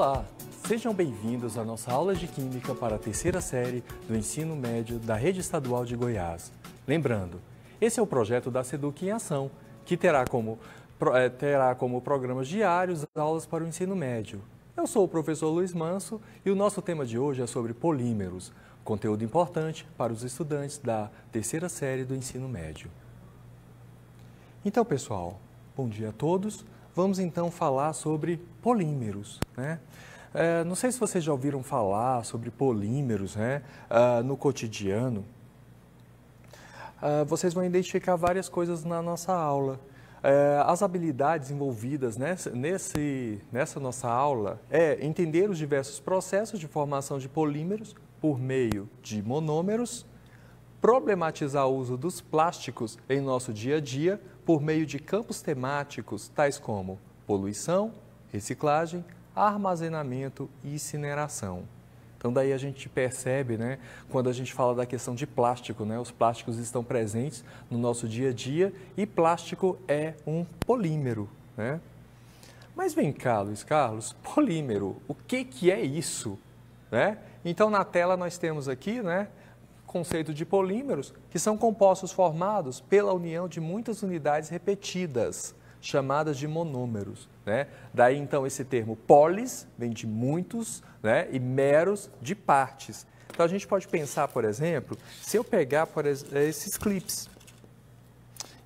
Olá, sejam bem-vindos à nossa aula de Química para a terceira série do ensino médio da Rede Estadual de Goiás. Lembrando, esse é o projeto da SEDUC em Ação, que terá como, eh, terá como programas diários aulas para o ensino médio. Eu sou o professor Luiz Manso e o nosso tema de hoje é sobre polímeros, conteúdo importante para os estudantes da terceira série do ensino médio. Então, pessoal, bom dia a todos vamos então falar sobre polímeros. Né? É, não sei se vocês já ouviram falar sobre polímeros né? É, no cotidiano. É, vocês vão identificar várias coisas na nossa aula. É, as habilidades envolvidas nessa, nesse, nessa nossa aula é entender os diversos processos de formação de polímeros por meio de monômeros, problematizar o uso dos plásticos em nosso dia a dia por meio de campos temáticos tais como poluição, reciclagem, armazenamento e incineração. Então daí a gente percebe, né, quando a gente fala da questão de plástico, né, os plásticos estão presentes no nosso dia a dia e plástico é um polímero, né? Mas vem cá, Luiz Carlos, polímero, o que que é isso, né? Então na tela nós temos aqui, né, conceito de polímeros, que são compostos formados pela união de muitas unidades repetidas, chamadas de monômeros. Né? Daí então esse termo polis, vem de muitos, né? e meros, de partes. Então a gente pode pensar, por exemplo, se eu pegar por esses clipes.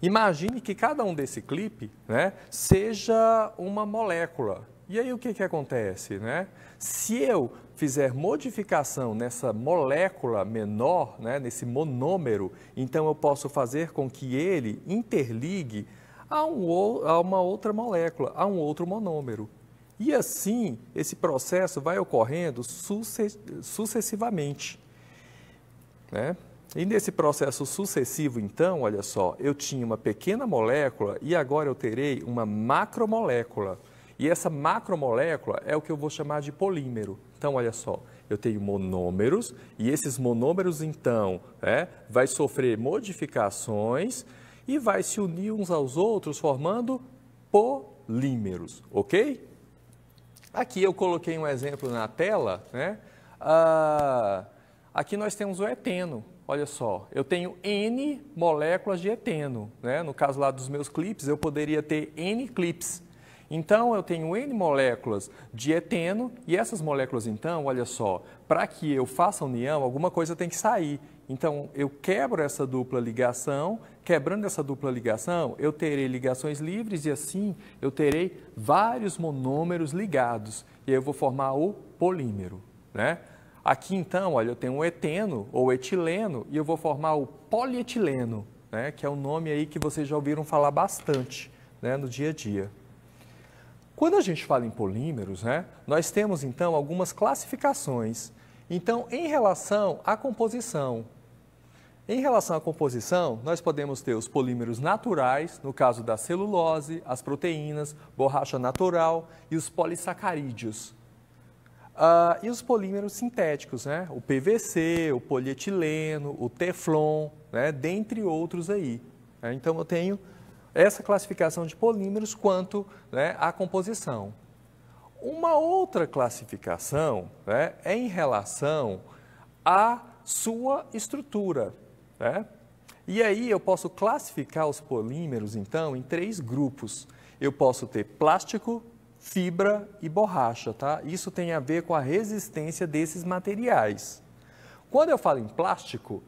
Imagine que cada um desse clipe né, seja uma molécula, e aí o que, que acontece? Né? Se eu fizer modificação nessa molécula menor, né, nesse monômero, então eu posso fazer com que ele interligue a, um, a uma outra molécula, a um outro monômero. E assim, esse processo vai ocorrendo sucessivamente. Né? E nesse processo sucessivo, então, olha só, eu tinha uma pequena molécula e agora eu terei uma macromolécula. E essa macromolécula é o que eu vou chamar de polímero. Então, olha só, eu tenho monômeros e esses monômeros, então, é, vai sofrer modificações e vai se unir uns aos outros formando polímeros, ok? Aqui eu coloquei um exemplo na tela, né? Ah, aqui nós temos o eteno. Olha só, eu tenho N moléculas de eteno, né? No caso lá dos meus clipes, eu poderia ter N clipes. Então eu tenho N moléculas de eteno e essas moléculas então, olha só, para que eu faça união, alguma coisa tem que sair. Então eu quebro essa dupla ligação, quebrando essa dupla ligação, eu terei ligações livres e assim eu terei vários monômeros ligados e aí eu vou formar o polímero, né? Aqui então, olha, eu tenho um eteno ou etileno e eu vou formar o polietileno, né, que é o um nome aí que vocês já ouviram falar bastante né, no dia a dia. Quando a gente fala em polímeros, né, nós temos então algumas classificações. Então, em relação à composição, em relação à composição, nós podemos ter os polímeros naturais, no caso da celulose, as proteínas, borracha natural e os polissacarídeos. Ah, e os polímeros sintéticos, né? o PVC, o polietileno, o teflon, né? dentre outros aí. Então, eu tenho essa classificação de polímeros quanto né, à composição. Uma outra classificação né, é em relação à sua estrutura. Né? E aí eu posso classificar os polímeros, então, em três grupos. Eu posso ter plástico, fibra e borracha, tá? Isso tem a ver com a resistência desses materiais. Quando eu falo em plástico,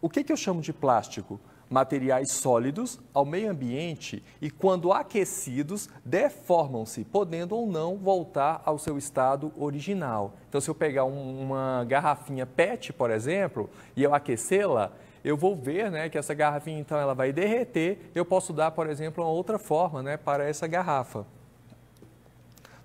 o que, que eu chamo de plástico? Materiais sólidos ao meio ambiente e, quando aquecidos, deformam-se, podendo ou não voltar ao seu estado original. Então, se eu pegar uma garrafinha PET, por exemplo, e eu aquecê-la, eu vou ver né, que essa garrafinha, então, ela vai derreter. Eu posso dar, por exemplo, uma outra forma né, para essa garrafa.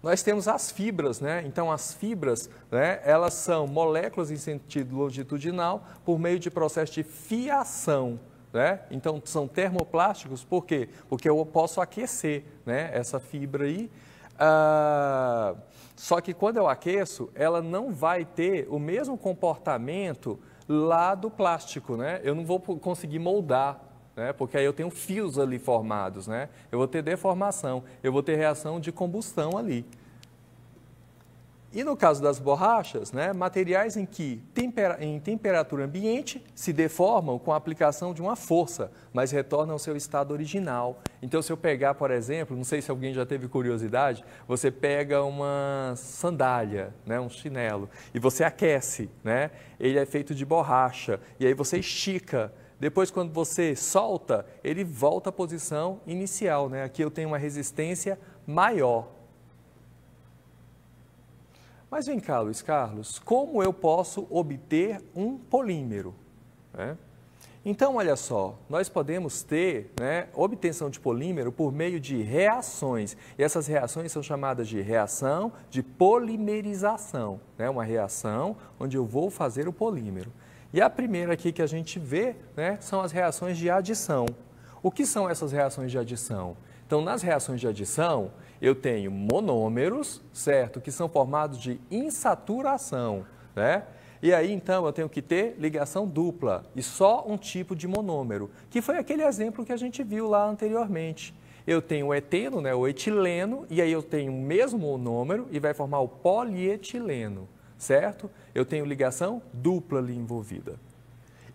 Nós temos as fibras, né? Então, as fibras, né, elas são moléculas em sentido longitudinal por meio de processo de fiação. Né? Então, são termoplásticos, por quê? Porque eu posso aquecer né, essa fibra aí. Ah, só que quando eu aqueço, ela não vai ter o mesmo comportamento lá do plástico, né? Eu não vou conseguir moldar, né? Porque aí eu tenho fios ali formados, né? Eu vou ter deformação, eu vou ter reação de combustão ali. E no caso das borrachas, né, materiais em que tempera, em temperatura ambiente se deformam com a aplicação de uma força, mas retornam ao seu estado original. Então, se eu pegar, por exemplo, não sei se alguém já teve curiosidade, você pega uma sandália, né, um chinelo, e você aquece, né, ele é feito de borracha, e aí você estica. Depois, quando você solta, ele volta à posição inicial. Né? Aqui eu tenho uma resistência maior. Mas vem cá, Luiz Carlos, como eu posso obter um polímero? Né? Então, olha só, nós podemos ter né, obtenção de polímero por meio de reações. E essas reações são chamadas de reação de polimerização. Né, uma reação onde eu vou fazer o polímero. E a primeira aqui que a gente vê né, são as reações de adição. O que são essas reações de adição? Então, nas reações de adição, eu tenho monômeros, certo, que são formados de insaturação, né? E aí, então, eu tenho que ter ligação dupla e só um tipo de monômero, que foi aquele exemplo que a gente viu lá anteriormente. Eu tenho o eteno, né, o etileno, e aí eu tenho o mesmo monômero e vai formar o polietileno, certo? Eu tenho ligação dupla ali envolvida.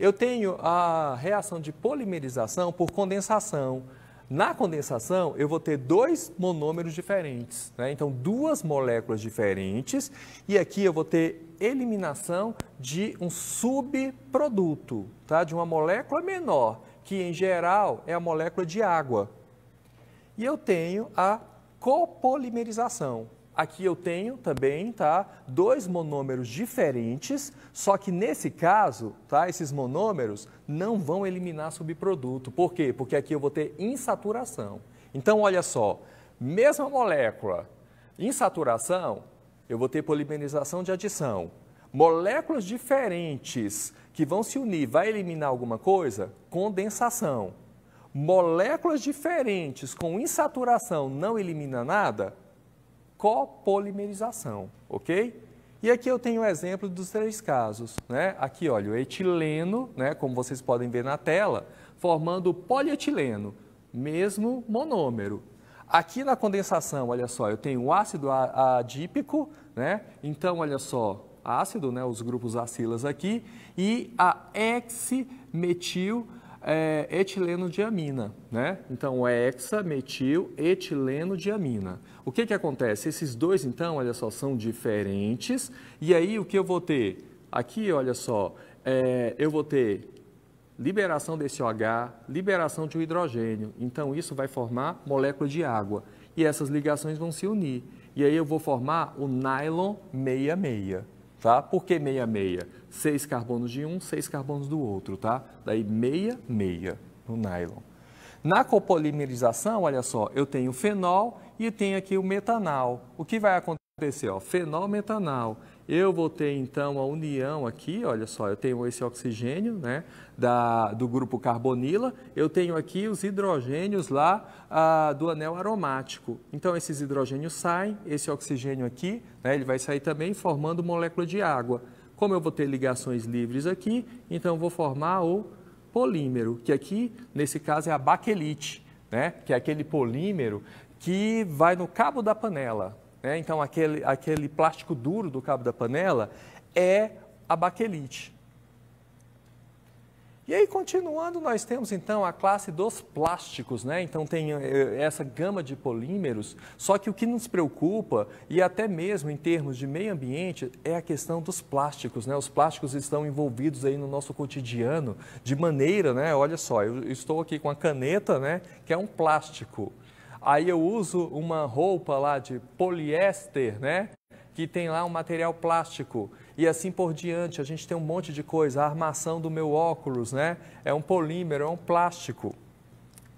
Eu tenho a reação de polimerização por condensação, na condensação, eu vou ter dois monômeros diferentes, né? então duas moléculas diferentes, e aqui eu vou ter eliminação de um subproduto, tá? de uma molécula menor, que em geral é a molécula de água. E eu tenho a copolimerização, Aqui eu tenho também, tá? Dois monômeros diferentes, só que nesse caso, tá? Esses monômeros não vão eliminar subproduto. Por quê? Porque aqui eu vou ter insaturação. Então, olha só, mesma molécula, insaturação, eu vou ter polimerização de adição. Moléculas diferentes que vão se unir, vai eliminar alguma coisa? Condensação. Moléculas diferentes com insaturação não elimina nada? copolimerização, ok? E aqui eu tenho o um exemplo dos três casos. Né? Aqui, olha, o etileno, né, como vocês podem ver na tela, formando polietileno, mesmo monômero. Aqui na condensação, olha só, eu tenho o ácido adípico, né? então, olha só, ácido, né, os grupos acilas aqui, e a hexmetil é, etileno-diamina, né? Então, é hexametil-etileno-diamina. O que, que acontece? Esses dois, então, olha só, são diferentes. E aí, o que eu vou ter? Aqui, olha só, é, eu vou ter liberação desse OH, liberação de um hidrogênio. Então, isso vai formar molécula de água. E essas ligações vão se unir. E aí, eu vou formar o nylon 66 tá? Por que meia meia? Seis carbonos de um, seis carbonos do outro, tá? Daí meia meia no nylon. Na copolimerização, olha só, eu tenho fenol e tenho aqui o metanal. O que vai acontecer? Ó, fenol, metanal. Eu vou ter então a união aqui, olha só, eu tenho esse oxigênio né, da, do grupo carbonila, eu tenho aqui os hidrogênios lá ah, do anel aromático. Então esses hidrogênios saem, esse oxigênio aqui, né, ele vai sair também formando molécula de água. Como eu vou ter ligações livres aqui, então eu vou formar o polímero, que aqui nesse caso é a baquelite, né, que é aquele polímero que vai no cabo da panela. Né? Então, aquele, aquele plástico duro do cabo da panela é a baquelite. E aí, continuando, nós temos então a classe dos plásticos, né? Então, tem eh, essa gama de polímeros. Só que o que nos preocupa, e até mesmo em termos de meio ambiente, é a questão dos plásticos, né? Os plásticos estão envolvidos aí no nosso cotidiano de maneira, né? Olha só, eu estou aqui com a caneta, né? Que é um plástico. Aí eu uso uma roupa lá de poliéster, né? Que tem lá um material plástico. E assim por diante, a gente tem um monte de coisa. A armação do meu óculos, né? É um polímero, é um plástico.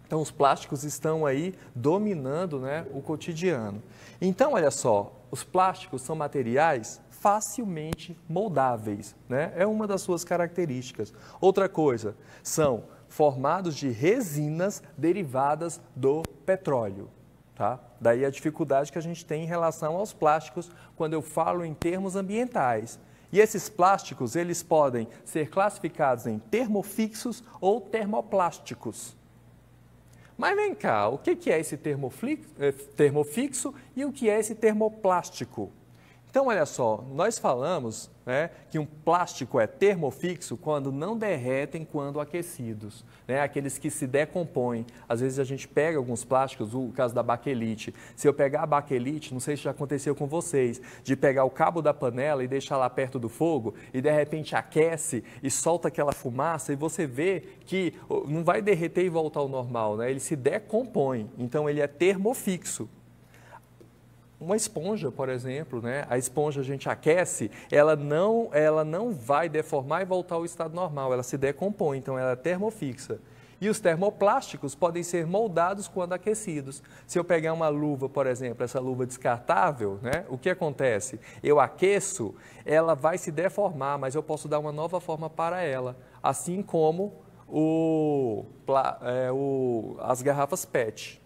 Então, os plásticos estão aí dominando né, o cotidiano. Então, olha só, os plásticos são materiais facilmente moldáveis, né? É uma das suas características. Outra coisa, são formados de resinas derivadas do petróleo. Tá? Daí a dificuldade que a gente tem em relação aos plásticos quando eu falo em termos ambientais. E esses plásticos, eles podem ser classificados em termofixos ou termoplásticos. Mas vem cá, o que é esse eh, termofixo e o que é esse termoplástico? Então, olha só, nós falamos né, que um plástico é termofixo quando não derretem quando aquecidos, né, aqueles que se decompõem. Às vezes a gente pega alguns plásticos, o caso da baquelite. Se eu pegar a baquelite, não sei se já aconteceu com vocês, de pegar o cabo da panela e deixar lá perto do fogo e de repente aquece e solta aquela fumaça e você vê que oh, não vai derreter e voltar ao normal, né, ele se decompõe. Então, ele é termofixo uma esponja, por exemplo, né? A esponja a gente aquece, ela não, ela não vai deformar e voltar ao estado normal, ela se decompõe, então ela é termofixa. E os termoplásticos podem ser moldados quando aquecidos. Se eu pegar uma luva, por exemplo, essa luva descartável, né? O que acontece? Eu aqueço, ela vai se deformar, mas eu posso dar uma nova forma para ela, assim como o, é, o as garrafas PET.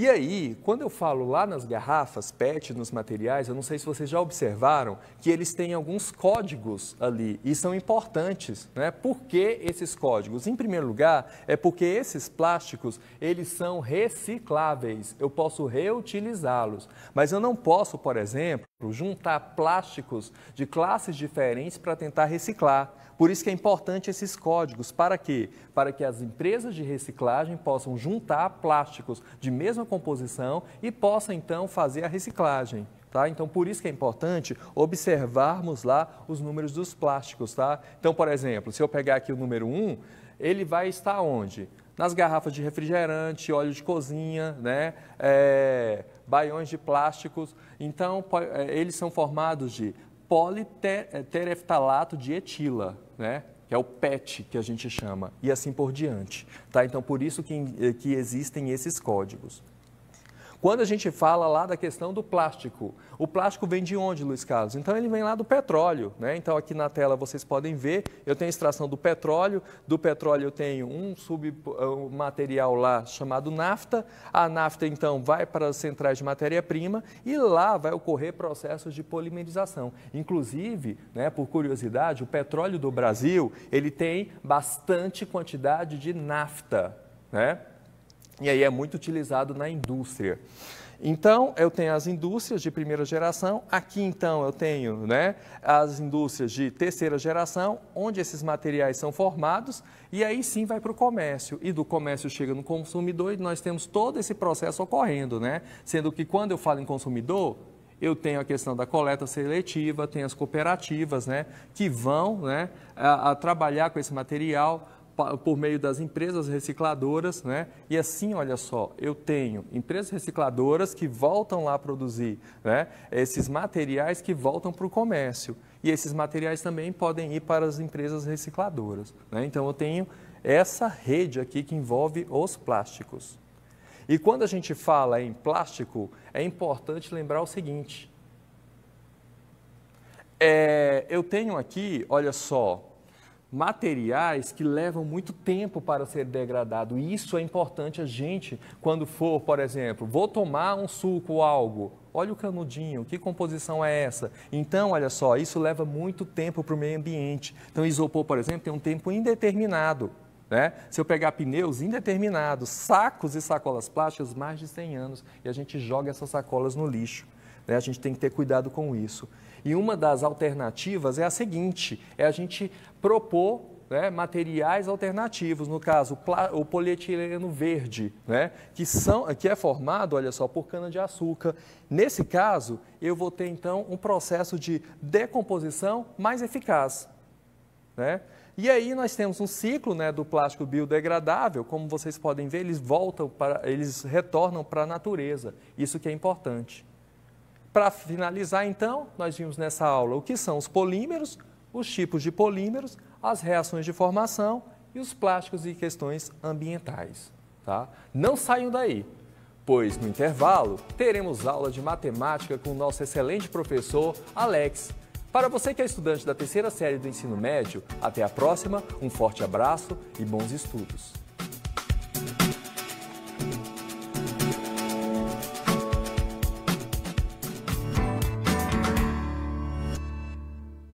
E aí, quando eu falo lá nas garrafas PET, nos materiais, eu não sei se vocês já observaram que eles têm alguns códigos ali e são importantes, né? Por que esses códigos? Em primeiro lugar, é porque esses plásticos, eles são recicláveis, eu posso reutilizá-los, mas eu não posso, por exemplo, juntar plásticos de classes diferentes para tentar reciclar. Por isso que é importante esses códigos. Para quê? Para que as empresas de reciclagem possam juntar plásticos de mesma composição e possam então fazer a reciclagem. Tá? Então, por isso que é importante observarmos lá os números dos plásticos. Tá? Então, por exemplo, se eu pegar aqui o número 1, ele vai estar onde? Nas garrafas de refrigerante, óleo de cozinha, né? É, baiões de plásticos. Então, é, eles são formados de politerftalato de etila né? que é o PET que a gente chama, e assim por diante. Tá? Então, por isso que, eh, que existem esses códigos. Quando a gente fala lá da questão do plástico, o plástico vem de onde, Luiz Carlos? Então ele vem lá do petróleo, né? Então aqui na tela vocês podem ver, eu tenho extração do petróleo, do petróleo eu tenho um submaterial lá chamado nafta, a nafta então vai para as centrais de matéria-prima e lá vai ocorrer processos de polimerização. Inclusive, né, por curiosidade, o petróleo do Brasil, ele tem bastante quantidade de nafta, né? e aí é muito utilizado na indústria. Então, eu tenho as indústrias de primeira geração, aqui então eu tenho né, as indústrias de terceira geração, onde esses materiais são formados, e aí sim vai para o comércio, e do comércio chega no consumidor, e nós temos todo esse processo ocorrendo, né? Sendo que quando eu falo em consumidor, eu tenho a questão da coleta seletiva, tenho as cooperativas, né, que vão né, a, a trabalhar com esse material, por meio das empresas recicladoras, né? E assim, olha só, eu tenho empresas recicladoras que voltam lá a produzir, né? Esses materiais que voltam para o comércio e esses materiais também podem ir para as empresas recicladoras, né? Então eu tenho essa rede aqui que envolve os plásticos. E quando a gente fala em plástico, é importante lembrar o seguinte. É, eu tenho aqui, olha só, materiais que levam muito tempo para ser degradado. E isso é importante a gente quando for, por exemplo, vou tomar um suco ou algo. Olha o canudinho, que composição é essa? Então, olha só, isso leva muito tempo para o meio ambiente. Então, isopor, por exemplo, tem um tempo indeterminado. Né? Se eu pegar pneus indeterminados, sacos e sacolas plásticas, mais de 100 anos, e a gente joga essas sacolas no lixo. Né? A gente tem que ter cuidado com isso. E uma das alternativas é a seguinte: é a gente propor né, materiais alternativos, no caso o polietileno verde, né, que, são, que é formado, olha só, por cana-de-açúcar. Nesse caso, eu vou ter então um processo de decomposição mais eficaz. Né? E aí nós temos um ciclo né, do plástico biodegradável, como vocês podem ver, eles voltam para, eles retornam para a natureza. Isso que é importante. Para finalizar, então, nós vimos nessa aula o que são os polímeros, os tipos de polímeros, as reações de formação e os plásticos e questões ambientais. Tá? Não saiam daí, pois no intervalo teremos aula de matemática com o nosso excelente professor Alex. Para você que é estudante da terceira série do ensino médio, até a próxima, um forte abraço e bons estudos.